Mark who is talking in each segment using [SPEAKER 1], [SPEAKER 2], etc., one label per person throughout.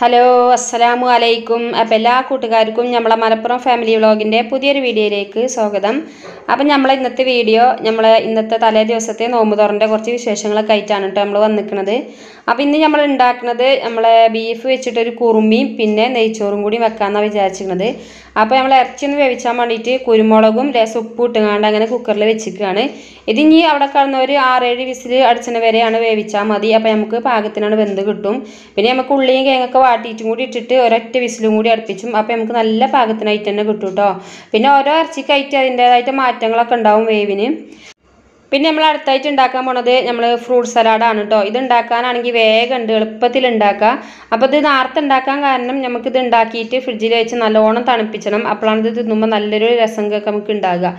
[SPEAKER 1] hello അസ്സലാമു അലൈക്കും അപ്പം എല്ലാ കൂട്ടുകാർക്കും നമ്മളെ മലപ്പുറം ഫാമിലി വ്ളോഗിൻ്റെ പുതിയൊരു വീഡിയോയിലേക്ക് സ്വാഗതം അപ്പം നമ്മൾ ഇന്നത്തെ വീഡിയോ നമ്മൾ ഇന്നത്തെ തലേ ദിവസത്തെ നോമ്പ് തുറൻ്റെ കുറച്ച് വിശേഷങ്ങളൊക്കെ ആയിട്ടാണ് കേട്ടോ നമ്മൾ വന്നിരിക്കുന്നത് അപ്പം ഇന്ന് നമ്മൾ ഉണ്ടാക്കുന്നത് നമ്മളെ ബീഫ് വെച്ചിട്ടൊരു കുറുമ്പിയും പിന്നെ നെയ്ച്ചോറും കൂടി വെക്കാമെന്നാണ് വിചാരിച്ചിരുന്നത് അപ്പോൾ നമ്മൾ ഇറച്ചി ഒന്ന് വേവിച്ചാൻ വേണ്ടിയിട്ട് കുരുമുളകും രസം ഉപ്പ് ഇട്ടുകാണ്ട് അങ്ങനെ കുക്കറിൽ വെച്ചിരിക്കുകയാണ് ഇത് ഇനി അവിടെ കിടന്ന ഒരു ആറേഴ് വിസിൽ അടിച്ചിന് വരെയാണ് വേവിച്ചാൽ മതി അപ്പോൾ നമുക്ക് പാകത്തിനാണ് വെന്ത് കിട്ടും പിന്നെ നമുക്ക് ഉള്ളിയും കിഴങ്ങൊക്കെ വാട്ടിയിട്ടും കൂടി ഇട്ടിട്ട് ഒരൊറ്റ വിസിലും കൂടി അടുപ്പിച്ചും അപ്പോൾ നമുക്ക് നല്ല പാകത്തിനായിട്ട് തന്നെ കിട്ടും കേട്ടോ പിന്നെ ഓരോ ഇറച്ചിക്കായിട്ട് അതിൻ്റെതായിട്ട് മാറ്റങ്ങളൊക്കെ ഉണ്ടാവും വേവിന് പിന്നെ നമ്മൾ അടുത്തായിട്ട് ഉണ്ടാക്കാൻ പോണത് നമ്മൾ ഫ്രൂട്ട് സലാഡാണ് കേട്ടോ ഇത് ഉണ്ടാക്കാനാണെങ്കിൽ വേഗം ഉണ്ട് എളുപ്പത്തിൽ ഉണ്ടാക്കാം അപ്പോൾ ഇത് നേരത്തെ ഉണ്ടാക്കാൻ കാരണം നമുക്കിത് ഉണ്ടാക്കിയിട്ട് ഫ്രിഡ്ജിൽ വെച്ച് നല്ലോണം തണുപ്പിച്ചണം അപ്പോഴാണ് ഇത് തിന്നുമ്പോൾ നല്ലൊരു രസമൊക്കെ നമുക്ക് ഉണ്ടാകുക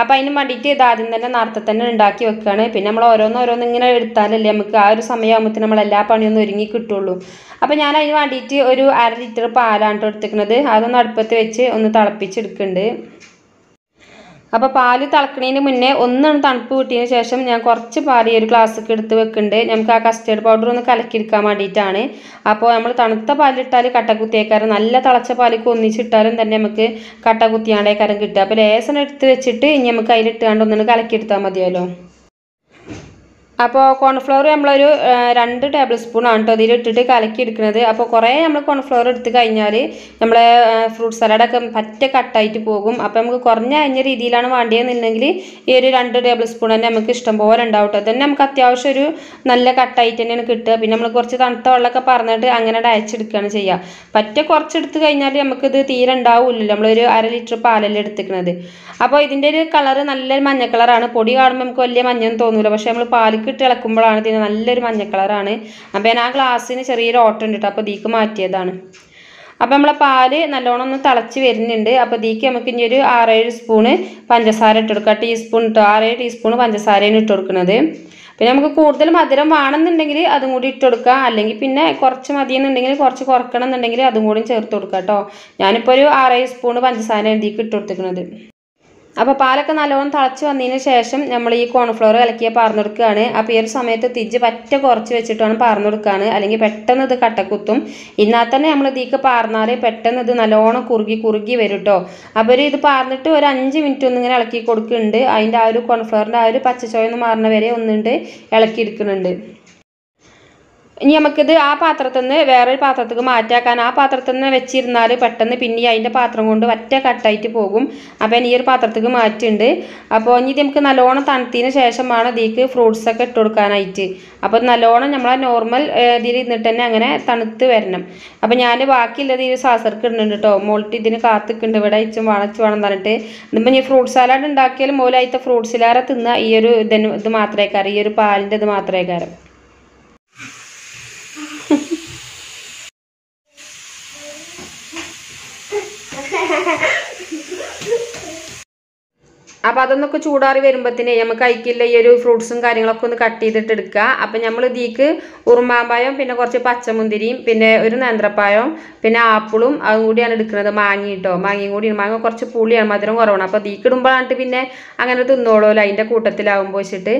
[SPEAKER 1] അപ്പോൾ അതിന് വേണ്ടിയിട്ട് ഇത് ആദ്യം തന്നെ നേരത്തെ തന്നെ ഉണ്ടാക്കി വെക്കുകയാണ് പിന്നെ നമ്മൾ ഓരോന്നോരോന്ന് ഇങ്ങനെ എടുത്താലല്ലേ നമുക്ക് ആ ഒരു സമയമാകുമ്പോൾ നമ്മൾ എല്ലാ പണിയൊന്നും ഒരുങ്ങി കിട്ടുള്ളൂ അപ്പോൾ ഞാൻ അതിന് വേണ്ടിയിട്ട് ഒരു അര ലിറ്റർ പാലാണ് കേട്ടോ എടുത്തിരിക്കുന്നത് അതൊന്ന് അടുപ്പത്ത് വെച്ച് ഒന്ന് തിളപ്പിച്ചെടുക്കുന്നുണ്ട് അപ്പോൾ പാല് തിളക്കണതിന് മുന്നേ ഒന്നാണ് തണുപ്പ് കിട്ടിയതിന് ശേഷം ഞാൻ കുറച്ച് പാൽ ഈ ഒരു ഗ്ലാസ്സൊക്കെ എടുത്ത് വെക്കുന്നുണ്ട് നമുക്ക് ആ കസ്റ്റേർഡ് പൗഡർ ഒന്ന് കലക്കിയെടുക്കാൻ വേണ്ടിയിട്ടാണ് അപ്പോൾ നമ്മൾ തണുത്ത പാലിട്ടാൽ കട്ടക്കുത്തിയേക്കാരം നല്ല തിളച്ച പാലിക്ക് ഒന്നിച്ചിട്ടാലും തന്നെ നമുക്ക് കട്ട കുത്തിയാണ്ടേക്കാരം കിട്ടുക അപ്പോൾ ലേസൺ എടുത്ത് വെച്ചിട്ട് ഇനി നമുക്ക് അതിലിട്ടാണ്ട് ഒന്നിന് കലക്കിയെടുത്താൽ മതിയല്ലോ അപ്പോൾ കോൺഫ്ലവർ നമ്മളൊരു രണ്ട് ടേബിൾ സ്പൂൺ ആണ് കേട്ടോ ഇട്ടിട്ട് കലക്കി എടുക്കുന്നത് അപ്പോൾ കുറേ നമ്മൾ കോൺഫ്ലവർ എടുത്ത് കഴിഞ്ഞാൽ നമ്മളെ ഫ്രൂട്ട് സലാഡൊക്കെ പറ്റ കട്ടായിട്ട് പോകും അപ്പോൾ നമുക്ക് കുറഞ്ഞ അഞ്ഞ രീതിയിലാണ് വേണ്ടതെന്നുണ്ടെങ്കിൽ ഈ ഒരു രണ്ട് ടേബിൾ സ്പൂൺ തന്നെ നമുക്ക് ഇഷ്ടം പോലെ ഉണ്ടാവും കേട്ടോ തന്നെ നമുക്ക് അത്യാവശ്യം ഒരു നല്ല കട്ടായിട്ട് തന്നെയാണ് കിട്ടുക പിന്നെ നമ്മൾ കുറച്ച് തണുത്ത വെള്ളമൊക്കെ പറഞ്ഞിട്ട് അങ്ങനെ അയച്ചെടുക്കുകയാണ് ചെയ്യുക പറ്റ കുറച്ചെടുത്ത് കഴിഞ്ഞാൽ നമുക്കിത് തീരെ ഉണ്ടാവില്ലല്ലോ നമ്മളൊരു അര ലിറ്റർ പാലല്ലേ എടുത്തിരിക്കുന്നത് അപ്പോൾ ഇതിൻ്റെ ഒരു കളറ് നല്ല മഞ്ഞ കളറാണ് പൊടി കാണുമ്പോൾ നമുക്ക് വലിയ എന്ന് തോന്നില്ല പക്ഷേ നമ്മൾ പാലിക്ക് ഇട്ട് ഇളക്കുമ്പോഴാണ് ഇതിന് നല്ലൊരു മഞ്ഞ കളറാണ് അപ്പോൾ ഞാൻ ആ ഗ്ലാസ്സിന് ചെറിയൊരു ഓട്ടം ഉണ്ട് കേട്ടോ അപ്പോൾ ദീക്ക് മാറ്റിയതാണ് അപ്പോൾ നമ്മളെ പാല് നല്ലോണം ഒന്ന് തിളച്ച് വരുന്നുണ്ട് അപ്പോൾ ദീക്ക് നമുക്ക് ഇനി ഒരു ആറേഴ് സ്പൂണ് പഞ്ചസാര ഇട്ട് കൊടുക്കുക ടീസ്പൂൺ ഇട്ടോ ആറേഴ് ടീസ്പൂൺ പഞ്ചസാരയാണ് ഇട്ട് കൊടുക്കുന്നത് പിന്നെ നമുക്ക് കൂടുതൽ മധുരം വേണമെന്നുണ്ടെങ്കിൽ അതും കൂടി ഇട്ട് കൊടുക്കുക അല്ലെങ്കിൽ പിന്നെ കുറച്ച് എന്നുണ്ടെങ്കിൽ കുറച്ച് കുറക്കണം എന്നുണ്ടെങ്കിൽ അതും കൂടി ചേർത്ത് കൊടുക്കുക കേട്ടോ ഞാനിപ്പോൾ ഒരു ആറേഴ് സ്പൂണ് പഞ്ചസാര ദീക്ക് ഇട്ട് കൊടുത്തിരിക്കുന്നത് അപ്പോൾ പാലൊക്കെ നല്ലോണം തിളച്ച് വന്നതിന് ശേഷം നമ്മൾ ഈ കോൺഫ്ലോർ ഇളക്കിയ പാർന്നു കൊടുക്കുകയാണ് അപ്പോൾ ഈ ഒരു സമയത്ത് തിജ് പറ്റ കുറച്ച് വെച്ചിട്ടാണ് പാർന്നു കൊടുക്കുകയാണ് അല്ലെങ്കിൽ പെട്ടെന്ന് ഇത് കട്ടക്കുത്തും ഇന്നാൽ തന്നെ നമ്മൾ ഇതീക്ക് പാർന്നാൽ പെട്ടെന്ന് ഇത് നല്ലോണം കുറുകി കുറുകി വരും കേട്ടോ അപ്പോൾ ഇത് പാർന്നിട്ട് ഒരു അഞ്ച് മിനിറ്റ് ഒന്നിങ്ങനെ ഇളക്കി കൊടുക്കുന്നുണ്ട് അതിൻ്റെ ആ ഒരു കോൺഫ്ലോറിൻ്റെ ആ ഒരു പച്ചച്ചോയ ഒന്ന് മാറുന്ന വരെ ഒന്നുണ്ട് ഇളക്കി എടുക്കുന്നുണ്ട് ഇനി നമുക്കിത് ആ പാത്രത്തിൽ നിന്ന് വേറൊരു പാത്രത്തേക്ക് മാറ്റാക്കാൻ ആ പാത്രത്തിൽ നിന്ന് വെച്ചിരുന്നാൽ പെട്ടെന്ന് പിന്നെ അതിൻ്റെ പാത്രം കൊണ്ട് ഒറ്റ കട്ടായിട്ട് പോകും അപ്പോൾ ഇനി ഈ ഒരു പാത്രത്തേക്ക് മാറ്റുന്നുണ്ട് അപ്പോൾ ഇനി ഇത് നമുക്ക് നല്ലോണം തണുത്തതിന് ശേഷമാണ് ഇതിക്ക് ഫ്രൂട്ട്സൊക്കെ ഇട്ട് കൊടുക്കാനായിട്ട് അപ്പോൾ നല്ലോണം നമ്മൾ നോർമൽ ഇതിൽ ഇരുന്നിട്ട് തന്നെ അങ്ങനെ തണുത്ത് വരണം അപ്പോൾ ഞാൻ ബാക്കിയുള്ളത് ഈ സാസർക്ക് ഇടുന്നുണ്ട് കേട്ടോ മോളിട്ട് ഇതിന് കാത്തിക്കുന്നുണ്ട് ഇവിടെ ഇച്ചും വളച്ചു വേണം പറഞ്ഞിട്ട് ഇതിപ്പോൾ ഇനി ഫ്രൂട്ട് സാലഡ് ഉണ്ടാക്കിയാലും മോലായിട്ട് ഫ്രൂട്ട്സിലാറെ തിന്ന ഈ ഒരു ഇതിന് ഇത് മാത്രമേ കാരം ഈ ഒരു പാലിൻ്റെ ഇത് മാത്രമേ കാരം അപ്പോൾ അതൊന്നൊക്കെ ചൂടാറി വരുമ്പോഴത്തേന് നമുക്ക് അയക്കില്ല ഈ ഒരു ഫ്രൂട്ട്സും കാര്യങ്ങളൊക്കെ ഒന്ന് കട്ട് ചെയ്തിട്ട് എടുക്കുക അപ്പം നമ്മൾ ഇതിക്ക് ഉറുമ്പാമ്പായം പിന്നെ കുറച്ച് പച്ചമുന്തിരിയും പിന്നെ ഒരു നേന്ത്രപ്പായം പിന്നെ ആപ്പിളും അതും കൂടിയാണ് എടുക്കുന്നത് മാങ്ങി കേട്ടോ മാങ്ങയും കൂടി മാങ്ങ കുറച്ച് പുളിയാണ് മധുരം കുറവാണ് അപ്പോൾ ഇതിക്ക് ഇടുമ്പോഴാണ് പിന്നെ അങ്ങനെ തിന്നോളൂല്ലോ അതിൻ്റെ കൂട്ടത്തിലാവുമ്പോൾ വെച്ചിട്ട്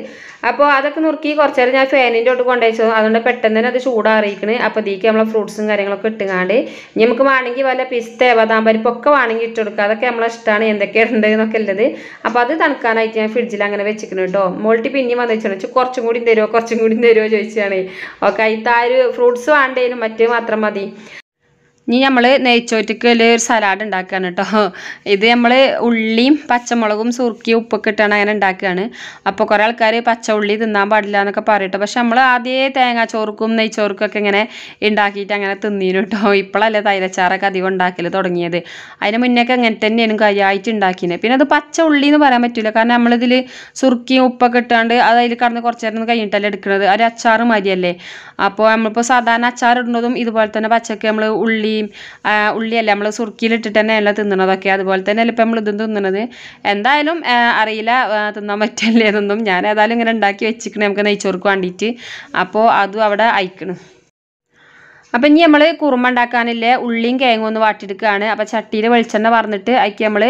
[SPEAKER 1] അപ്പോൾ അതൊക്കെ നുറുക്കി കുറച്ച് നേരം ഞാൻ ഫാനിൻ്റെ തൊട്ട് കൊണ്ടുവച്ചു അതുകൊണ്ട് പെട്ടെന്ന് തന്നെ അത് ചൂടാറിയിക്കണ് അപ്പോൾ ഇതിക്ക് നമ്മളെ ഫ്രൂട്ട്സും കാര്യങ്ങളൊക്കെ ഇട്ടുകാണ്ട് ഇനി നമുക്ക് വേണമെങ്കിൽ വല്ല പിസ്തേ ബദാം പരിപ്പൊക്കെ വേണമെങ്കിൽ ഇട്ടുകൊടുക്കുക അതൊക്കെ നമ്മളെ ഇഷ്ടമാണ് എന്തൊക്കെ ഉണ്ടെന്നൊക്കെ ഉള്ളത് അപ്പോൾ അപ്പോൾ അത് തണുക്കാനായിട്ട് ഞാൻ ഫ്രിഡ്ജിൽ അങ്ങനെ വെച്ചിരിക്കണം കേട്ടോ മോൾട്ടി പിന്നെയും വന്നു വെച്ചാൽ കുറച്ചും കൂടി തരുമോ കുറച്ചും കൂടി തരുമോ ചോദിച്ചാണ് ഓക്കെ അതിൽ ഫ്രൂട്ട്സ് വേണ്ടേനും മറ്റേ മാത്രം മതി ഇനി നമ്മൾ നെയ്ച്ചോറ്റക്ക് ഒരു സലാഡ് ഉണ്ടാക്കുകയാണ് കേട്ടോ ഇത് നമ്മൾ ഉള്ളിയും പച്ചമുളകും സുറുക്കി ഉപ്പൊക്കെ ഇട്ടാണ് അങ്ങനെ ഉണ്ടാക്കുകയാണ് അപ്പോൾ കുറേ ആൾക്കാർ പച്ച ഉള്ളി തിന്നാൻ പാടില്ല എന്നൊക്കെ പറയട്ടോ പക്ഷെ നമ്മൾ ആദ്യമേ നെയ്ച്ചോറുക്കും ഒക്കെ ഇങ്ങനെ ഉണ്ടാക്കിയിട്ട് അങ്ങനെ തിന്നീനു കേട്ടോ ഇപ്പോഴല്ലേ തൈലച്ചാറൊക്കെ അധികം ഉണ്ടാക്കൽ തുടങ്ങിയത് അതിന് മുന്നേക്ക് അങ്ങനെ തന്നെയാണ് കയ്യായിട്ട് ഉണ്ടാക്കിയത് പിന്നെ അത് പച്ച ഉള്ളി എന്ന് പറയാൻ പറ്റില്ല കാരണം നമ്മളിതിൽ സുറുക്കിയും ഉപ്പൊക്കെ ഇട്ടാണ്ട് അത് അതിൽ കടന്ന് കുറച്ച് നേരം കഴിഞ്ഞിട്ടല്ലേ എടുക്കുന്നത് ഒരു അച്ചാറ് മതിയല്ലേ അപ്പോൾ നമ്മളിപ്പോൾ സാധാരണ അച്ചാർ ഇടുന്നതും ഇതുപോലെ തന്നെ പച്ചക്ക് നമ്മൾ ഉള്ളി ഉള്ളിയല്ല നമ്മൾ സുർക്കിയിലിട്ടിട്ട് എല്ലാം തിന്നണതൊക്കെ അതുപോലെ തന്നെയല്ല ഇപ്പം നമ്മൾ ഇതും തിന്നണത് എന്തായാലും അറിയില്ല തിന്നാൻ പറ്റില്ലേ എന്നൊന്നും ഞാൻ ഏതായാലും ഇങ്ങനെ ഉണ്ടാക്കി വെച്ചിരിക്കണേ നമുക്ക് നെയ്ച്ചോർക്ക് വേണ്ടിയിട്ട് അപ്പോൾ അതും അവിടെ അയക്കണം അപ്പം ഇനി നമ്മൾ കുറുമ ഉണ്ടാക്കാനില്ല ഉള്ളിയും കേങ്ങും ഒന്ന് വാട്ടിയെടുക്കുകയാണ് അപ്പോൾ ചട്ടിയിൽ വെളിച്ചെണ്ണ പറഞ്ഞിട്ട് അതിക്ക് നമ്മൾ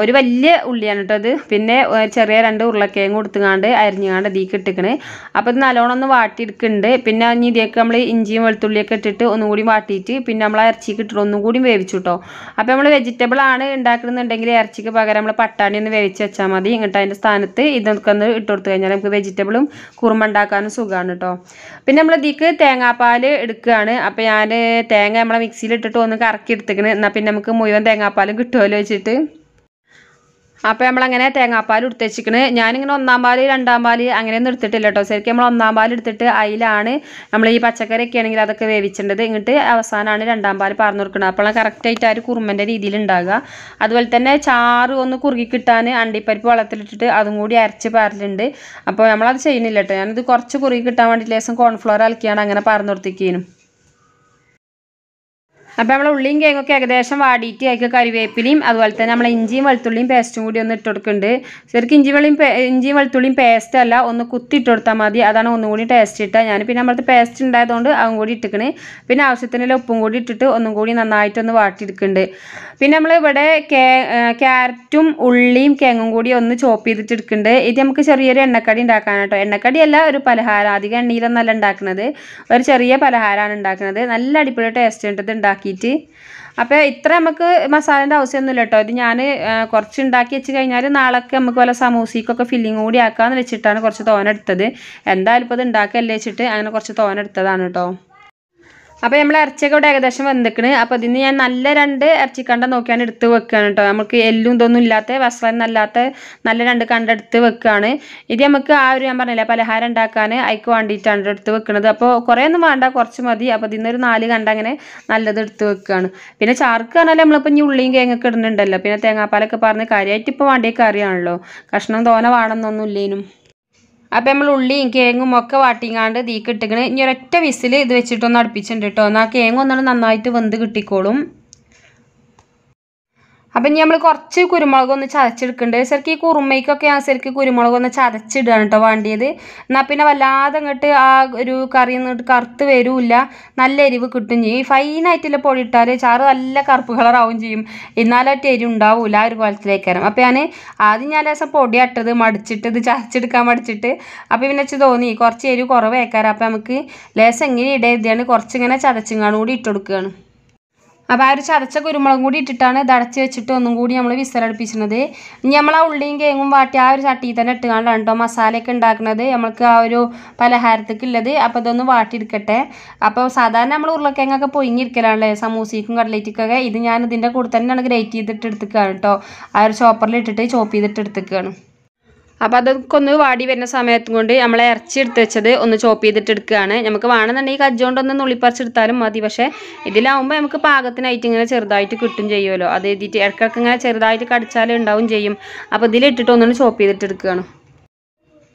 [SPEAKER 1] ഒരു വലിയ ഉള്ളിയാണ് കേട്ടോ അത് പിന്നെ ചെറിയ രണ്ട് ഉരുളക്കിഴങ്ങ് കൊടുത്തുകാണ്ട് അരിഞ്ഞുകാണ്ട് ഇതിക്ക് ഇട്ടിക്കണ് അപ്പോൾ ഇത് നല്ലോണം ഒന്ന് വാട്ടിയെടുക്കുന്നുണ്ട് പിന്നെ ഇനി ഇതിലേക്ക് നമ്മൾ ഇഞ്ചിയും വെളുത്തുള്ളിയൊക്കെ ഇട്ടിട്ട് ഒന്നുകൂടി വാട്ടിയിട്ട് പിന്നെ നമ്മൾ ഇറച്ചിക്ക് ഇട്ടിട്ട് ഒന്നും കൂടി വേവിച്ചു കേട്ടോ അപ്പം നമ്മൾ വെജിറ്റബിൾ ആണ് ഉണ്ടാക്കണമെന്നുണ്ടെങ്കിൽ ഇറച്ചിക്ക് പകരം നമ്മൾ പട്ടാണി ഒന്ന് വേവിച്ച് വെച്ചാൽ മതി എന്നിട്ട് അതിൻ്റെ സ്ഥാനത്ത് ഇതൊക്കെ ഒന്ന് ഇട്ട് കൊടുത്തു കഴിഞ്ഞാൽ നമുക്ക് വെജിറ്റബിളും കുറുമ ഉണ്ടാക്കാനും സുഖമാണ് കേട്ടോ പിന്നെ നമ്മൾ ഇതിക്ക് തേങ്ങാപ്പാൽ എടുക്കുകയാണ് തേങ്ങയാണ് അപ്പോൾ ഞാൻ തേങ്ങ നമ്മളെ മിക്സിയിൽ ഇട്ടിട്ട് ഒന്ന് കറക്കി എടുത്തേക്കണ് എന്നാൽ പിന്നെ നമുക്ക് മുഴുവൻ തേങ്ങാപ്പാലും കിട്ടുമല്ലോ വെച്ചിട്ട് അപ്പോൾ നമ്മളങ്ങനെ തേങ്ങാപ്പാൽ എടുത്ത് വെച്ചിക്കണ് ഞാനിങ്ങനെ ഒന്നാം പാല് രണ്ടാം പാല് അങ്ങനെയൊന്നും എടുത്തിട്ടില്ല കേട്ടോ ശരിക്കും നമ്മൾ ഒന്നാം പാൽ എടുത്തിട്ട് അതിലാണ് നമ്മൾ ഈ പച്ചക്കറിയൊക്കെ ആണെങ്കിൽ അതൊക്കെ വേവിച്ചിട്ടുണ്ട് ഇങ്ങോട്ട് അവസാനമാണ് രണ്ടാം പാൽ പറഞ്ഞു കൊടുക്കുന്നത് അപ്പോൾ കറക്റ്റായിട്ട് ആ ഒരു കുറുമൻ്റെ ഉണ്ടാകുക അതുപോലെ തന്നെ ചാറ് ഒന്ന് കുറുകി കിട്ടാൻ അണ്ടിപ്പരിപ്പ് വളത്തിലിട്ടിട്ട് അതും കൂടി അരച്ച് പാരലുണ്ട് അപ്പോൾ നമ്മളത് ചെയ്യുന്നില്ല കേട്ടോ ഞാനത് കുറച്ച് കുറുകി കിട്ടാൻ വേണ്ടി ലേശം കോൺഫ്ലോർ അലക്കിയാണ് അങ്ങനെ പറഞ്ഞു കൊടുത്തിരിക്കുന്നു അപ്പോൾ നമ്മൾ ഉള്ളിയും കേങ്ങൊക്കെ ഏകദേശം വാടിയിട്ട് അതിൽ കറിവേപ്പിലയും അതുപോലെ തന്നെ നമ്മൾ ഇഞ്ചിയും വെളുത്തുള്ളിയും പേസ്റ്റും കൂടി ഒന്ന് ഇട്ട് കൊടുക്കുന്നുണ്ട് ശരിക്കും ഇഞ്ചി വെള്ളിയും ഇഞ്ചിയും വെളുത്തുള്ളിയും പേസ്റ്റ് അല്ല ഒന്ന് കുത്തി ഇട്ട് കൊടുത്താൽ മതി അതാണ് ഒന്നും കൂടി ടേസ്റ്റ് ഇട്ടാൽ ഞാൻ പിന്നെ നമ്മളത് പേസ്റ്റ് ഉണ്ടായതുകൊണ്ട് അതും കൂടി ഇട്ടിക്കണേ പിന്നെ ആവശ്യത്തിനുള്ള ഉപ്പും കൂടി ഇട്ടിട്ട് ഒന്നും കൂടി നന്നായിട്ടൊന്ന് വാട്ടിയെടുക്കുന്നുണ്ട് പിന്നെ നമ്മൾ ഇവിടെ ക്യാരറ്റും ഉള്ളിയും കേങ്ങും കൂടി ഒന്ന് ചോപ്പ് ചെയ്തിട്ട് എടുക്കുന്നുണ്ട് ഇത് നമുക്ക് ചെറിയൊരു എണ്ണക്കടി ഉണ്ടാക്കാനാട്ടോ എണ്ണക്കടി അല്ല ഒരു പലഹാരം അധികം എണ്ണയിലൊന്നല്ല ഉണ്ടാക്കുന്നത് ഒരു ചെറിയ പലഹാരമാണ് ഉണ്ടാക്കുന്നത് നല്ല അടിപൊളി ടേസ്റ്റ് ഉണ്ടത് ഇത് ഉണ്ടാക്കി ഉണ്ടാക്കിയിട്ട് അപ്പോൾ ഇത്ര നമുക്ക് മസാലേൻ്റെ ആവശ്യമൊന്നുമില്ല കേട്ടോ ഇത് ഞാൻ കുറച്ച് ഉണ്ടാക്കി വെച്ച് കഴിഞ്ഞാൽ നാളൊക്കെ നമുക്ക് വല്ല സമൂസിക്കൊക്കെ ഫില്ലിങ് കൂടി ആക്കാമെന്ന് വെച്ചിട്ടാണ് കുറച്ച് തോനെടുത്തത് എന്തായാലും ഇപ്പോൾ ഇത് ഉണ്ടാക്കല്ലേ വെച്ചിട്ട് അങ്ങനെ കുറച്ച് തോനെടുത്തതാണ് കേട്ടോ അപ്പോൾ നമ്മൾ ഇറച്ചിയൊക്കെ ഇവിടെ ഏകദേശം വന്നിക്കണ് അപ്പോൾ ഇതിന് ഞാൻ നല്ല രണ്ട് ഇറച്ചിക്കണ്ട നോക്കിയാണ് എടുത്ത് വെക്കുകയാണ് കേട്ടോ നമുക്ക് എല്ലും ഇതൊന്നും ഇല്ലാത്ത വസ്ത്രമെന്നല്ലാത്ത നല്ല രണ്ട് കണ്ട വെക്കുകയാണ് ഇത് നമുക്ക് ആ ഒരു ഞാൻ പറഞ്ഞില്ല പലഹാരം ഉണ്ടാക്കാൻ അയക്ക് വേണ്ടിയിട്ടാണ് എടുത്ത് വെക്കുന്നത് അപ്പോൾ കുറേ ഒന്നും വേണ്ട കുറച്ച് മതി അപ്പോൾ ഇതിന്നൊരു നാല് കണ്ട അങ്ങനെ നല്ലത് എടുത്ത് വെക്കുകയാണ് പിന്നെ ചാർക്ക് പറഞ്ഞാൽ നമ്മളിപ്പോൾ ഇനി ഉള്ളിയും കേങ്ങൊക്കെ ഇടുന്നുണ്ടല്ലോ പിന്നെ തേങ്ങാപ്പാലൊക്കെ പറഞ്ഞ് കാര്യമായിട്ട് ഇപ്പോൾ വേണ്ടിയ കറിയാണല്ലോ കഷ്ണം തോന വേണമെന്നൊന്നും ഇല്ലേനും അപ്പം നമ്മൾ ഉള്ളിയും കേങ്ങും ഒക്കെ വാട്ടിങ്ങാണ്ട് തീക്കിട്ടിക്കണ് ഇനി ഒരൊറ്റ വിസിൽ ഇത് വെച്ചിട്ടൊന്ന് അടുപ്പിച്ചിട്ടുണ്ട് കേട്ടോ എന്നാൽ കേങ്ങൊന്നാണ് നന്നായിട്ട് വെന്ത് കിട്ടിക്കോളും അപ്പം ഇനി നമ്മൾ കുറച്ച് കുരുമുളക് ഒന്ന് ചതച്ചെടുക്കുന്നുണ്ട് ശരിക്കും ഈ കുറുമയ്ക്കൊക്കെ ഞാൻ ശരിക്കും കുരുമുളക് ഒന്ന് ചതച്ചിടുകയാണ് കേട്ടോ വേണ്ടിയത് എന്നാൽ പിന്നെ വല്ലാതെ ഇങ്ങോട്ട് ആ ഒരു കറി ഇങ്ങോട്ട് കറുത്ത് വരില്ല നല്ല എരിവ് കിട്ടും ചെയ്യും ഈ ഫൈനായിട്ടുള്ള പൊടി ഇട്ടാൽ ചാറ് നല്ല കറുപ്പ് കളറാവും ചെയ്യും എന്നാലും ഒറ്റ എരിവ് ഉണ്ടാവില്ല ആ ഒരു കുളത്തിലേക്കാരം അപ്പം ഞാൻ ആദ്യം ഞാൻ ദിവസം പൊടി അട്ടത് മടിച്ചിട്ട് ഇത് ചതച്ചെടുക്കാൻ മടിച്ചിട്ട് അപ്പം പിന്നെ വെച്ച് തോന്നി കുറച്ച് എരിവ് കുറവേക്കാറ് അപ്പം നമുക്ക് ലേശം എങ്ങനെ ഇടേ കുറച്ചിങ്ങനെ ചതച്ചിങ്ങാണ് കൂടി ഇട്ടുകൊടുക്കുകയാണ് അപ്പോൾ ആ ഒരു ചതച്ച കുരുമുളകും കൂടി ഇട്ടിട്ടാണ് ഇത് വെച്ചിട്ട് ഒന്നും കൂടി നമ്മൾ വിസലടുപ്പിച്ചിരുന്നത് ഇനി നമ്മൾ ആ ഉള്ളിയും കേങ്ങും വാട്ടി ആ ഒരു ചട്ടിയിൽ തന്നെ ഇട്ടുകൊണ്ടാണ് കേട്ടോ മസാലയൊക്കെ ഉണ്ടാക്കുന്നത് നമ്മൾക്ക് ആ ഒരു പലഹാരത്തേക്ക് ഉള്ളത് അപ്പോൾ ഇതൊന്ന് വാട്ടിയെടുക്കട്ടെ അപ്പോൾ സാധാരണ നമ്മൾ ഉരുളക്കിഴങ്ങൊക്കെ പൊയിങ്ങിരിക്കലാണല്ലേ സമൂസിക്കും കടലേറ്റിക്കൊക്കെ ഇത് ഞാൻ ഇതിൻ്റെ കൂടെ തന്നെയാണ് ഗ്രേറ്റ് ചെയ്തിട്ട് എടുത്തേക്കാണ് കേട്ടോ ആ ഒരു ചോപ്പറിൽ ഇട്ടിട്ട് ചോപ്പ് ചെയ്തിട്ട് എടുത്തേക്കാണ് അപ്പോൾ അതൊക്കെ ഒന്ന് വാടി വരുന്ന സമയത്തും കൊണ്ട് നമ്മൾ ഇറച്ചി എടുത്ത് വെച്ചത് ഒന്ന് ചോപ്പ് ചെയ്തിട്ട് എടുക്കുകയാണ് നമുക്ക് വേണമെന്നുണ്ടെങ്കിൽ കജ്ജോണ്ടൊന്ന് നുള്ളിപ്പറിച്ചെടുത്താലും മതി പക്ഷേ ഇതിലാവുമ്പോൾ നമുക്ക് പാകത്തിനായിട്ട് ഇങ്ങനെ ചെറുതായിട്ട് കിട്ടും ചെയ്യുമല്ലോ അത് എഴുതിയിട്ട് ഇടയ്ക്കിടയ്ക്ക് ഇങ്ങനെ ചെറുതായിട്ട് കടിച്ചാലേ ഉണ്ടാവും ചെയ്യും അപ്പോൾ ഇതിലിട്ടിട്ട് ഒന്നൊന്ന് ചോപ്പ് ചെയ്തിട്ട് എടുക്കുകയാണ്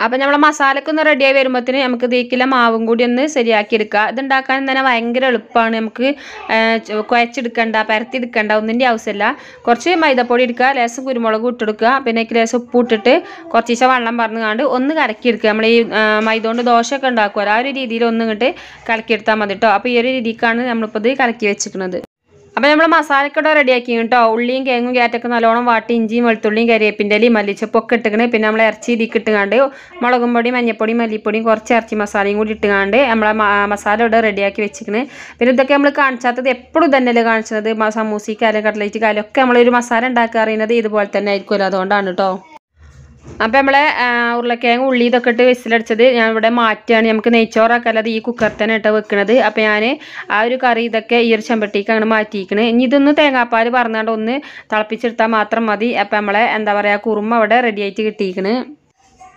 [SPEAKER 1] അപ്പം നമ്മൾ മസാലയൊക്കെ ഒന്ന് റെഡിയായി വരുമ്പോഴത്തേന് നമുക്ക് ഇതിക്കിലെ മാവും കൂടി ഒന്ന് ശരിയാക്കി എടുക്കുക ഇതുണ്ടാക്കാൻ തന്നെ ഭയങ്കര എളുപ്പമാണ് നമുക്ക് കുഴച്ചെടുക്കണ്ട എടുക്കണ്ട ഒന്നിൻ്റെ ആവശ്യമില്ല കുറച്ച് മൈദപ്പൊടി എടുക്കുക ലേശം കുരുമുളക് ഇട്ടെടുക്കുക പിന്നെ ലേശം ഉപ്പ് ഇട്ടിട്ട് കുറച്ച് വെള്ളം പറഞ്ഞുകൊണ്ട് ഒന്ന് കലക്കിയെടുക്കുക നമ്മൾ ഈ മൈദ കൊണ്ട് ദോശയൊക്കെ ഉണ്ടാക്കുക ആ ഒരു രീതിയിൽ ഒന്നിങ്ങോട്ട് കലക്കിയെടുത്താൽ മതി കേട്ടോ അപ്പോൾ ഈ ഒരു രീതിക്കാണ് നമ്മളിപ്പോൾ ഇത് കലക്കി വെച്ചിരിക്കുന്നത് അപ്പോൾ നമ്മൾ മസാലക്കട റെഡിയാക്കി കേട്ടോ ഉള്ളിയും കേങ്ങും ക്യാറ്റൊക്കെ നല്ലോണം വാട്ടി ഇഞ്ചിയും വെളുത്തുള്ളിയും കരിയേപ്പിൻ്റെലയും മല്ലിച്ചപ്പൊക്കെ ഇട്ടുകണ് പിന്നെ നമ്മൾ ഇറച്ചി ഇതിക്ക് ഇട്ടുകാണ്ട് മുളകും പൊടി മഞ്ഞപ്പൊടി മല്ലിപ്പൊടിയും കുറച്ച് ഇറച്ചി മസാലയും കൂടി ഇട്ടുകാണ്ട് നമ്മളെ മസാല ഇവിടെ റെഡിയാക്കി വെച്ചിരിക്കുന്നത് പിന്നെ ഇതൊക്കെ നമ്മൾ കാണിച്ചാത്തത് എപ്പോഴും അല്ലേ കാണിച്ചത് സമൂസയ്ക്കാലും കട്ട്ലേറ്റ് കാലും ഒക്കെ നമ്മളൊരു മസാല ഉണ്ടാക്കാറിയുന്നത് ഇതുപോലെ തന്നെ ആയിരിക്കുമല്ലോ അതുകൊണ്ടാണ് കേട്ടോ അപ്പോൾ നമ്മളെ ഉരുളക്കിഴങ്ങ് ഉള്ളി ഇതൊക്കെ ഇട്ട് വിസിലടിച്ചത് ഞാൻ ഇവിടെ മാറ്റുകയാണ് നമുക്ക് നെയ്ച്ചോറാക്കല്ലാതെ ഈ കുക്കർ തന്നെ ഇട്ട് വെക്കണത് അപ്പോൾ ഞാൻ ആ ഒരു കറി ഇതൊക്കെ ഈ ഒരു ചെമ്പട്ടിക്ക് അങ്ങനെ മാറ്റിയിരിക്കണേ ഇനി ഇതൊന്ന് തേങ്ങാപ്പാൽ പറഞ്ഞാണ്ട് ഒന്ന് തിളപ്പിച്ചെടുത്താൽ മാത്രം മതി അപ്പോൾ നമ്മളെ എന്താ പറയുക കുറുമ അവിടെ റെഡി ആയിട്ട് കിട്ടിയിരിക്കണേ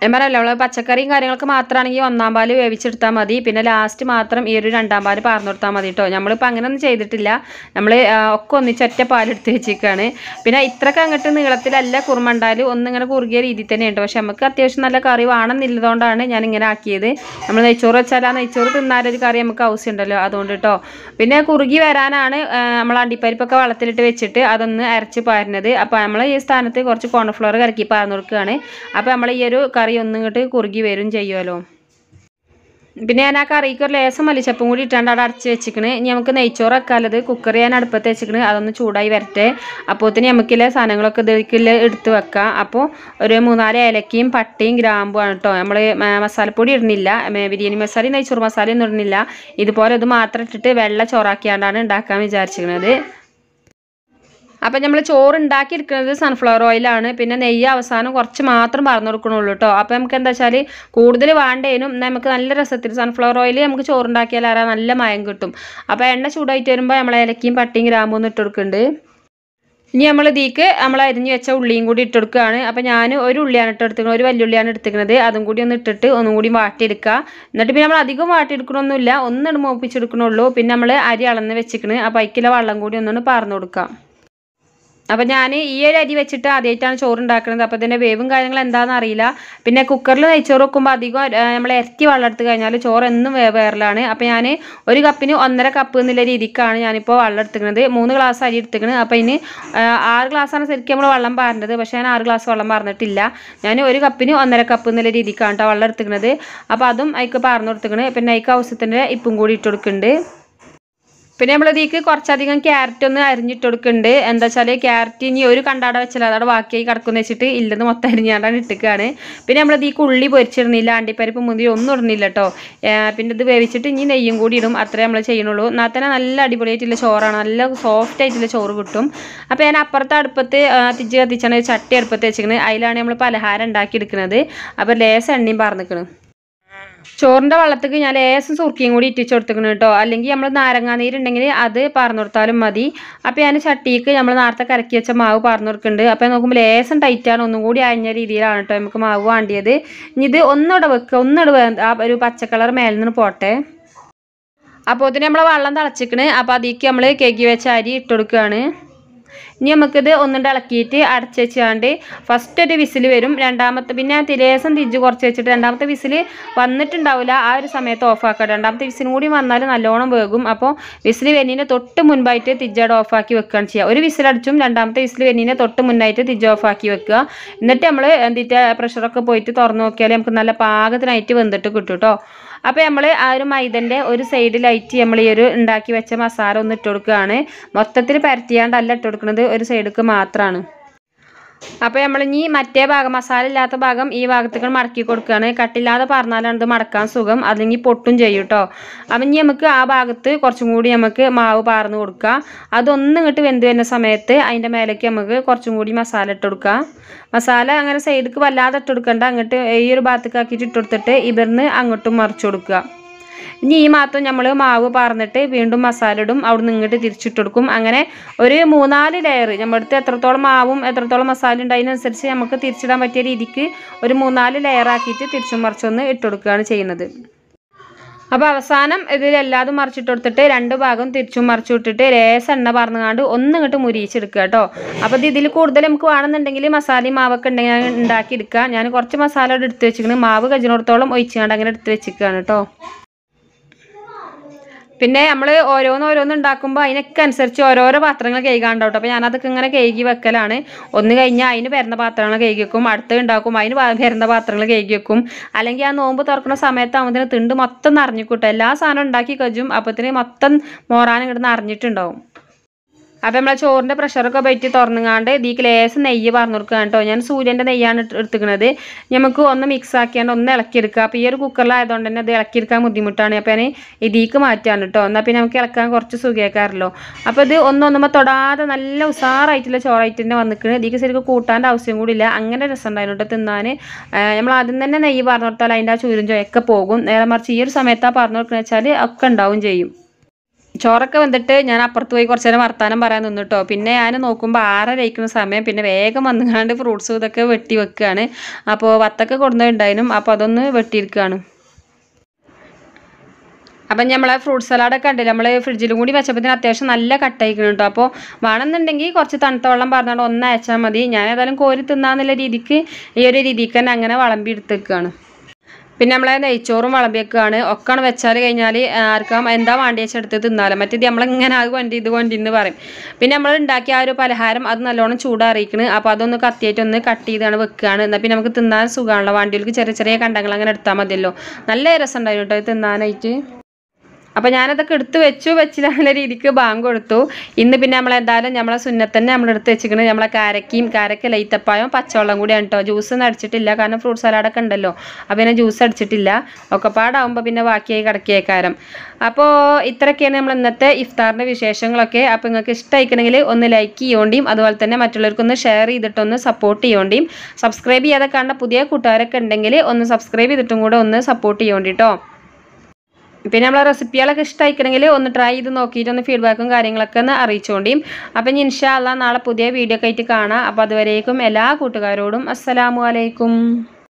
[SPEAKER 1] ഞാൻ പറയല്ലോ നമ്മൾ പച്ചക്കറിയും കാര്യങ്ങളൊക്കെ മാത്രമാണെങ്കിൽ ഒന്നാം പാല് വേവിച്ചെടുത്താൽ മതി പിന്നെ ലാസ്റ്റ് മാത്രം ഈ ഒരു രണ്ടാം പാല് പാർന്നു കൊടുത്താൽ മതി കേട്ടോ നമ്മളിപ്പോൾ അങ്ങനെയൊന്നും ചെയ്തിട്ടില്ല നമ്മൾ ഒക്കെ ഒന്നിച്ചൊറ്റ പാലെടുത്ത് വെച്ചിരിക്കുകയാണ് പിന്നെ ഇത്രക്ക് അങ്ങോട്ട് നീളത്തിലല്ല കുറുമ ഉണ്ടായാലും ഒന്നിങ്ങനെ കുറുകിയ രീതിയിൽ തന്നെയുണ്ട് പക്ഷെ നമുക്ക് അത്യാവശ്യം നല്ല കറി വേണമെന്നില്ലതുകൊണ്ടാണ് ഞാൻ ഇങ്ങനെ ആക്കിയത് നമ്മൾ നെയ്ച്ചോറ് വെച്ചാൽ ആ നെയ്ച്ചോറ് തിന്നാലൊരു കറി നമുക്ക് ആവശ്യമുണ്ടല്ലോ അതുകൊണ്ട് കേട്ടോ പിന്നെ കുറുകി വരാനാണ് നമ്മൾ അണ്ടിപ്പരിപ്പൊക്കെ വളത്തിലിട്ട് വെച്ചിട്ട് അതൊന്ന് അരച്ച് പാരുന്നത് അപ്പോൾ നമ്മൾ ഈ സ്ഥാനത്ത് കുറച്ച് കോൺഫ്ലവർ കറക്കി പാർന്നു കൊടുക്കുകയാണ് അപ്പോൾ നമ്മൾ ഈ ഒരു കറി കറി ഒന്നിങ്ങോട്ട് കുറുകി വരും ചെയ്യുമല്ലോ പിന്നെ ഞാൻ ആ കറിക്ക് ഒരു ലേസം മലിച്ചപ്പും കൂടി ഇട്ടാണ്ട് അവിടെ അടച്ച് വെച്ചിക്കണ് ഇനി നമുക്ക് നെയ്ച്ചോറ് വെക്കാലത് കുക്കർ ഞാൻ അടുപ്പത്ത് വെച്ചിക്കണ് അതൊന്ന് ചൂടായി വരട്ടെ അപ്പോഴത്തേന് നമുക്കില്ല സാധനങ്ങളൊക്കെ ഇതിലേക്കില്ല എടുത്ത് വെക്കാം അപ്പോൾ ഒരു മൂന്നാല് ഏലക്കയും പട്ടയും ഗ്രാമ്പുമാണ് കേട്ടോ നമ്മൾ മസാലപ്പൊടി ഇടുന്നില്ല ബിരിയാണി മസാലയും നെയ്ച്ചോറ് മസാലയും ഇടുന്നില്ല ഇതുപോലെ ഇത് മാത്രം ഇട്ടിട്ട് വെള്ള ചോറാക്കിയാണ്ടാണ് ഉണ്ടാക്കാൻ വിചാരിച്ചിരിക്കുന്നത് അപ്പം നമ്മൾ ചോറ് ഉണ്ടാക്കി എടുക്കുന്നത് സൺഫ്ലവർ ഓയിലാണ് പിന്നെ നെയ്യ് അവസാനം കുറച്ച് മാത്രം പറഞ്ഞു കൊടുക്കണുള്ളൂ കേട്ടോ അപ്പോൾ നമുക്ക് എന്താ വെച്ചാൽ കൂടുതൽ വേണ്ടേനും നമുക്ക് നല്ല രസത്തിൽ സൺഫ്ലവർ ഓയിൽ നമുക്ക് ചോറുണ്ടാക്കിയാൽ ആരാ നല്ല മയം കിട്ടും അപ്പോൾ എണ്ണ ചൂടായിട്ട് വരുമ്പോൾ നമ്മൾ ഏലക്കയും പട്ടിയും ഗ്രാമ്പൂന്ന് ഇട്ട് കൊടുക്കുന്നുണ്ട് ഇനി നമ്മൾ ഇതിക്ക് നമ്മൾ അരിഞ്ഞ് വെച്ച ഉള്ളിയും കൂടി ഇട്ടെടുക്കുകയാണ് അപ്പോൾ ഞാൻ ഒരു ഉള്ളിയാണ് ഇട്ടെടുത്തിരിക്കുന്നത് ഒരു വലിയുള്ളിയാണ് എടുത്തിരിക്കുന്നത് അതും കൂടി ഒന്ന് ഇട്ടിട്ട് ഒന്നും കൂടി വാട്ടിയെടുക്കുക എന്നിട്ട് പിന്നെ നമ്മൾ അധികം വാട്ടിയെടുക്കണമൊന്നുമില്ല ഒന്നിട് മോപ്പിച്ചെടുക്കണുള്ളൂ പിന്നെ നമ്മൾ അരി അളന്ന് വെച്ചിരിക്കുന്നത് അപ്പോൾ അതിക്കുള്ള വെള്ളം കൂടി ഒന്നൊന്ന് പറഞ്ഞു കൊടുക്കാം അപ്പം ഞാൻ ഈ ഒരു അരി വെച്ചിട്ട് ആദ്യമായിട്ടാണ് ഉണ്ടാക്കുന്നത് അപ്പോൾ ഇതിൻ്റെ വേവും കാര്യങ്ങളും എന്താണെന്ന് അറിയില്ല പിന്നെ കുക്കറിൽ നെയ്ച്ചോറ് വെക്കുമ്പോൾ അധികം നമ്മൾ ഇരട്ടി വെള്ളം എടുത്ത് കഴിഞ്ഞാൽ ചോറ് എന്നും വേറലാണ് അപ്പോൾ ഞാൻ ഒരു കപ്പിന് ഒന്നര കപ്പ് എന്നുള്ള രീതിക്കാണ് ഞാനിപ്പോൾ വെള്ളം എടുത്തിക്കുന്നത് മൂന്ന് ഗ്ലാസ് അരി എടുത്തിരിക്കുന്നത് അപ്പോൾ ഇനി ആറ് ഗ്ലാസ്സാണ് ശരിക്കും നമ്മൾ വെള്ളം പാരേണ്ടത് പക്ഷേ ഞാൻ ആറ് ഗ്ലാസ് വെള്ളം പറഞ്ഞിട്ടില്ല ഞാൻ ഒരു കപ്പിന് ഒന്നര കപ്പ് എന്നുള്ള രീതിക്കാണ് കേട്ടോ വെള്ളം എടുത്തിരിക്കുന്നത് അപ്പോൾ അതും അതിക്ക് പാർന്നു കൊടുത്തിരിക്കുന്നത് പിന്നെ അതിക്ക് ആവശ്യത്തിൻ്റെ ഇപ്പും കൂടി ഇട്ട് കൊടുക്കുന്നുണ്ട് പിന്നെ നമ്മൾ ഇതിലേക്ക് കുറച്ചധികം ക്യാരറ്റ് ഒന്ന് അരിഞ്ഞിട്ട് കൊടുക്കുന്നുണ്ട് എന്താ വെച്ചാൽ ക്യാരറ്റ് ഇനി ഒരു കണ്ടാട വെച്ചാൽ അതവിടെ ബാക്കിയായി കിടക്കുന്ന വെച്ചിട്ട് ഇല്ലെന്ന് മൊത്തം അരിഞ്ഞാണ്ടാണ് ഇട്ടിക്കുകയാണ് പിന്നെ നമ്മൾ ഇതിലേക്ക് ഉള്ളി പൊരിച്ചിരുന്നില്ല അണ്ടിപ്പരിപ്പ് മുന്തിരി ഒന്നും ഇടുന്നില്ല കേട്ടോ പിന്നെ ഇത് വേവിച്ചിട്ട് ഇനി നെയ്യും കൂടി ഇടും അത്രേ നമ്മൾ ചെയ്യണുള്ളൂ എന്നാൽ തന്നെ നല്ല അടിപൊളിയായിട്ടുള്ള ചോറാണ് നല്ല സോഫ്റ്റ് ആയിട്ടുള്ള ചോറ് കിട്ടും അപ്പോൾ ഞാൻ അപ്പുറത്തെ അടുപ്പത്ത് തിച്ച് കത്തിച്ചാണ് ചട്ടി അടുപ്പത്ത് വെച്ചിരിക്കുന്നത് അതിലാണ് നമ്മൾ പലഹാരം എടുക്കുന്നത് അപ്പോൾ ലേസ് എണ്ണയും പറഞ്ഞിരിക്കണം ചോറിൻ്റെ വെള്ളത്തേക്ക് ഞാൻ ലേശം സുർക്കിയും കൂടി ഇറ്റിച്ച് കൊടുത്തേക്കണം കേട്ടോ അല്ലെങ്കിൽ നമ്മൾ നാരങ്ങാനീരുണ്ടെങ്കിൽ അത് പറഞ്ഞു കൊടുത്താലും മതി അപ്പോൾ ഞാൻ ചട്ടിക്ക് നമ്മൾ നേരത്തെ കലക്കി വെച്ച മാവ് പറഞ്ഞു കൊടുക്കുന്നുണ്ട് അപ്പോൾ നോക്കുമ്പോൾ ലേശം ടൈറ്റാണ് ഒന്നും കൂടി അഴിഞ്ഞ രീതിയിലാണ് കേട്ടോ നമുക്ക് മാവ് വേണ്ടിയത് ഇനി ഇത് ഒന്നിവിടെ വെക്കുക ഒന്നിവിടെ ആ ഒരു പച്ചക്കളർ മേലെ നിന്ന് പോട്ടെ അപ്പോൾ ഇതിന് നമ്മൾ വെള്ളം തിളച്ചിക്കണേ അപ്പോൾ അതിലേക്ക് നമ്മൾ കേക്ക് വെച്ച അരി ഇട്ടുകൊടുക്കുകയാണ് ഇനി നമുക്കിത് ഒന്നുകൊണ്ട് ഇളക്കിയിട്ട് അടച്ച് വെച്ചാണ്ട് ഫസ്റ്റ് ഒരു വിസിൽ വരും രണ്ടാമത്തെ പിന്നെ തിരേസം തിരിച്ച് കുറച്ച് വെച്ചിട്ട് രണ്ടാമത്തെ വിസിൽ വന്നിട്ടുണ്ടാവില്ല ആ ഒരു സമയത്ത് ഓഫാക്കുക രണ്ടാമത്തെ വിസിലും കൂടി വന്നാൽ നല്ലോണം വേകും അപ്പോൾ വിസിൽ വരുന്നതിന് തൊട്ട് മുൻപായിട്ട് തിജ്ജാട് ഓഫാക്കി വെക്കുകയാണ് ചെയ്യുക ഒരു വിസിൽ അടിച്ചും രണ്ടാമത്തെ വിസിൽ വരുന്നതിന് തൊട്ട് മുന്നായിട്ട് തിജ്ജ ഓഫാക്കി വെക്കുക എന്നിട്ട് നമ്മൾ എന്തിട്ട് പ്രഷറൊക്കെ പോയിട്ട് തുറന്ന് നോക്കിയാൽ നമുക്ക് നല്ല പാകത്തിനായിട്ട് വെന്തിട്ട് കിട്ടും കേട്ടോ അപ്പോൾ നമ്മൾ ആ ഒരു മൈദൻ്റെ ഒരു സൈഡിലായിട്ട് നമ്മൾ ഈ ഒരു ഉണ്ടാക്കി വെച്ച മസാല ഒന്ന് ഇട്ട് കൊടുക്കുകയാണ് മൊത്തത്തിൽ പരത്തിയാണ്ടല്ല ഇട്ട് കൊടുക്കുന്നത് ഒരു സൈഡിലേക്ക് മാത്രമാണ് അപ്പോൾ നമ്മളിനി മറ്റേ ഭാഗം മസാല ഇല്ലാത്ത ഭാഗം ഈ ഭാഗത്തേക്ക് മടക്കി കൊടുക്കുകയാണ് കട്ടില്ലാതെ പറഞ്ഞാലാണ് ഇത് മടക്കാൻ സുഖം അല്ലെങ്കിൽ പൊട്ടും ചെയ്യും കേട്ടോ അപ്പം ഇനി നമുക്ക് ആ ഭാഗത്ത് കുറച്ചും കൂടി നമുക്ക് മാവ് പാർന്ന് കൊടുക്കുക അതൊന്നും ഇങ്ങോട്ട് വെന്ത് വരുന്ന സമയത്ത് അതിൻ്റെ മേലേക്ക് നമുക്ക് കുറച്ചും കൂടി മസാല ഇട്ട് കൊടുക്കുക മസാല അങ്ങനെ സൈഡിലേക്ക് വല്ലാതെ ഇട്ട് കൊടുക്കണ്ട അങ്ങോട്ട് ഈ ഒരു ഭാഗത്തേക്ക് ആക്കിയിട്ട് ഇട്ട് കൊടുത്തിട്ട് ഇവിടുന്ന് അങ്ങോട്ടും മറിച്ചു കൊടുക്കുക ഇനി ഈ മാത്രം നമ്മൾ മാവ് പാർന്നിട്ട് വീണ്ടും മസാല ഇടും അവിടെ നിന്ന് ഇങ്ങോട്ട് തിരിച്ചിട്ട് കൊടുക്കും അങ്ങനെ ഒരു മൂന്നാല് ലെയർ നമ്മുടെ അടുത്ത് എത്രത്തോളം മാവും എത്രത്തോളം മസാല ഉണ്ടായതിനനുസരിച്ച് നമുക്ക് തിരിച്ചിടാൻ പറ്റിയ രീതിക്ക് ഒരു മൂന്നാല് ലെയർ ആക്കിയിട്ട് തിരിച്ചും മറിച്ചൊന്ന് ഇട്ട് ചെയ്യുന്നത് അപ്പോൾ അവസാനം ഇതിലെല്ലാതും മറിച്ചിട്ട് കൊടുത്തിട്ട് രണ്ട് ഭാഗം തിരിച്ചും മറിച്ചു വിട്ടിട്ട് ലേസം എണ്ണ പറഞ്ഞുകൊണ്ട് ഒന്ന് മുരിയിച്ചെടുക്കുക കേട്ടോ അപ്പോൾ ഇത് ഇതിൽ കൂടുതൽ നമുക്ക് വേണമെന്നുണ്ടെങ്കിൽ മസാലയും മാവൊക്കെ ഉണ്ടെങ്കിൽ ഉണ്ടാക്കി എടുക്കുക ഞാൻ കുറച്ച് മസാല എടുത്ത് വെച്ചിരിക്കുന്നത് മാവ് കജിനോടത്തോളം ഒഴിച്ചുകൊണ്ട് അങ്ങനെ എടുത്ത് വെച്ചിരിക്കുകയാണ് കേട്ടോ പിന്നെ നമ്മൾ ഓരോന്ന് ഉണ്ടാക്കുമ്പോൾ അതിനൊക്കെ അനുസരിച്ച് ഓരോരോ പാത്രങ്ങൾ കഴുകാണ്ടാവും അപ്പോൾ ഞാനതൊക്കെ ഇങ്ങനെ കഴുകി വെക്കലാണ് ഒന്ന് കഴിഞ്ഞാൽ അതിന് വരുന്ന പാത്രങ്ങൾ കഴുകി വെക്കും അടുത്ത് ഉണ്ടാക്കും അതിന് വരുന്ന പാത്രങ്ങൾ കഴുകി വെക്കും അല്ലെങ്കിൽ ആ നോമ്പ് തുറക്കുന്ന സമയത്ത് അവന് തിണ്ട് മൊത്തം നിറഞ്ഞിക്കൂട്ടും എല്ലാ സാധനവും ഉണ്ടാക്കി കഴിഞ്ഞും അപ്പത്തിന് മൊത്തം മോറാനും ഇങ്ങോട്ട് നിറഞ്ഞിട്ടുണ്ടാവും അപ്പം നമ്മളെ ചോറിൻ്റെ പ്രഷറൊക്കെ പറ്റി തുറന്നുങ്ങാണ്ട് ഇതീ ലേശം നെയ്യ് പറഞ്ഞു കൊടുക്കുക കേട്ടോ ഞാൻ സൂര്യൻ്റെ നെയ്യാണ് എടുത്തിരിക്കുന്നത് നമുക്ക് ഒന്ന് മിക്സ് ആക്കിയാണ്ട് ഒന്ന് ഇളക്കിയെടുക്കുക അപ്പോൾ ഈ ഒരു കുക്കറിലായതുകൊണ്ട് തന്നെ അത് ഇളക്കിയെടുക്കാൻ ബുദ്ധിമുട്ടാണ് അപ്പോൾ ഞാൻ ഇതിക്ക് മാറ്റാണ് കേട്ടോ എന്നാൽ പിന്നെ നമുക്ക് ഇളക്കാൻ കുറച്ച് സുഖിയാക്കാറല്ലോ അപ്പോൾ ഇത് ഒന്നൊന്നുമ്പോൾ തൊടാതെ നല്ല ഉസാറായിട്ടുള്ള ചോറായിട്ട് തന്നെ വന്നിക്കുന്നത് ഇതിക്ക് ശരിക്കും കൂട്ടാൻ്റെ ആവശ്യം കൂടിയില്ല അങ്ങനെ രസമുണ്ടായിരുന്നു കേട്ടോ തിന്നാൻ നമ്മൾ ആദ്യം തന്നെ നെയ്യ് പറഞ്ഞു കൊടുത്താൽ അതിൻ്റെ ആ ചൂരും ചോയൊക്കെ പോകും നേരെ മറിച്ച് ഈ ഒരു സമയത്താണ് പറഞ്ഞു കൊടുക്കുന്നത് വെച്ചാൽ ഒക്കെ ഉണ്ടാവും ചെയ്യും ചോറൊക്കെ വന്നിട്ട് ഞാൻ അപ്പുറത്ത് പോയി കുറച്ചു നേരം വർത്താനം പറയാൻ നിന്നിട്ടോ പിന്നെ ഞാൻ നോക്കുമ്പോൾ ആറരയിക്കുന്ന സമയം പിന്നെ വേഗം വന്നുകൊണ്ട് ഫ്രൂട്ട്സ് ഇതൊക്കെ വെട്ടി വെക്കുകയാണ് അപ്പോൾ വത്തൊക്കെ കൊടുന്നിട്ടുണ്ടായിരുന്നു അപ്പോൾ അതൊന്ന് വെട്ടിയിരിക്കുകയാണ് അപ്പം നമ്മളെ ഫ്രൂട്ട് സലാഡൊക്കെ ഉണ്ട് നമ്മൾ ഫ്രിഡ്ജിലും കൂടി വെച്ചപ്പോഴത്തേന് അത്യാവശ്യം നല്ല കട്ടായിക്കണം കേട്ടോ അപ്പോൾ വേണമെന്നുണ്ടെങ്കിൽ കുറച്ച് തണുത്ത വെള്ളം പറഞ്ഞുകൊണ്ട് ഒന്ന് അയച്ചാൽ മതി ഞാൻ ഏതായാലും കോരി തിന്നാന്നുള്ള രീതിക്ക് ഈ ഒരു രീതിക്ക് തന്നെ അങ്ങനെ വിളമ്പി എടുത്തേക്കാണ് പിന്നെ നമ്മളെ നെയ്ച്ചോറും വിളമ്പിയൊക്കെയാണ് ഒക്കെ വെച്ചാൽ കഴിഞ്ഞാൽ ആർക്കാം എന്താ വേണ്ടി എടുത്ത് തിന്നാലും മറ്റേത് നമ്മളിങ്ങനെ അത് കൊണ്ടി ഇത് കൊണ്ടി എന്ന് പറയും പിന്നെ നമ്മൾ ഉണ്ടാക്കിയ ആ ഒരു പലഹാരം അത് നല്ലോണം ചൂടാറിയിക്കണ് അപ്പോൾ അതൊന്ന് കത്തിയിട്ടൊന്ന് കട്ട് ചെയ്താണ് വെക്കുകയാണ് എന്നാൽ പിന്നെ നമുക്ക് തിന്നാൻ സുഖമാണല്ലോ വണ്ടിയിലേക്ക് ചെറിയ ചെറിയ കണ്ടങ്ങൾ അങ്ങനെ എടുത്താൽ മതിയല്ലോ നല്ല രസം ഉണ്ടായിരുന്നു കേട്ടോ തിന്നാനായിട്ട് അപ്പോൾ ഞാനതൊക്കെ എടുത്തു വെച്ചു വെച്ച് നല്ല രീതിക്ക് ബാങ്ക് കൊടുത്തു ഇന്ന് പിന്നെ നമ്മൾ എന്തായാലും നമ്മളെ സുന്നത്തന്നെ നമ്മൾ എടുത്ത് വെച്ചിരിക്കുന്നത് നമ്മളെ കാരക്കയും കാരക്ക ലൈത്തപ്പായും പച്ചവെള്ളം കൂടിയാണ് കേട്ടോ ജ്യൂസ് ഒന്നും അടിച്ചിട്ടില്ല കാരണം ഫ്രൂട്ട് സലാഡൊക്കെ ഉണ്ടല്ലോ അപ്പം പിന്നെ ജ്യൂസ് അടിച്ചിട്ടില്ല ഒക്കെ പാടാവുമ്പോൾ പിന്നെ ബാക്കിയായി കിടക്കിയേക്കാരം അപ്പോൾ ഇത്രയൊക്കെയാണ് നമ്മൾ ഇന്നത്തെ ഇഫ്താറിൻ്റെ വിശേഷങ്ങളൊക്കെ അപ്പോൾ നിങ്ങൾക്ക് ഇഷ്ടമായിക്കണമെങ്കിൽ ഒന്ന് ലൈക്ക് ചെയ്യേണ്ടിയും അതുപോലെ തന്നെ മറ്റുള്ളവർക്കൊന്ന് ഷെയർ ചെയ്തിട്ടൊന്ന് സപ്പോർട്ട് ചെയ്യേണ്ടിയും സബ്സ്ക്രൈബ് ചെയ്യാതെ കാണുന്ന പുതിയ കൂട്ടുകാരൊക്കെ ഉണ്ടെങ്കിൽ ഒന്ന് സബ്സ്ക്രൈബ് ചെയ്തിട്ടും കൂടെ ഒന്ന് സപ്പോർട്ട് ചെയ്യേണ്ടി കേട്ടോ പിന്നെ നമ്മളെ റെസിപ്പികളൊക്കെ ഇഷ്ടമായിക്കണമെങ്കിൽ ഒന്ന് ട്രൈ ചെയ്ത് നോക്കിയിട്ട് ഒന്ന് ഫീഡ്ബാക്കും കാര്യങ്ങളൊക്കെ ഒന്ന് അറിയിച്ചുകൊണ്ടിയും അപ്പം ഇനി ഇൻഷാ അല്ലാ നാളെ പുതിയ വീഡിയോ ഒക്കെ ആയിട്ട് കാണാം അപ്പോൾ അതുവരേക്കും എല്ലാ കൂട്ടുകാരോടും അസ്സലാമു അലൈക്കും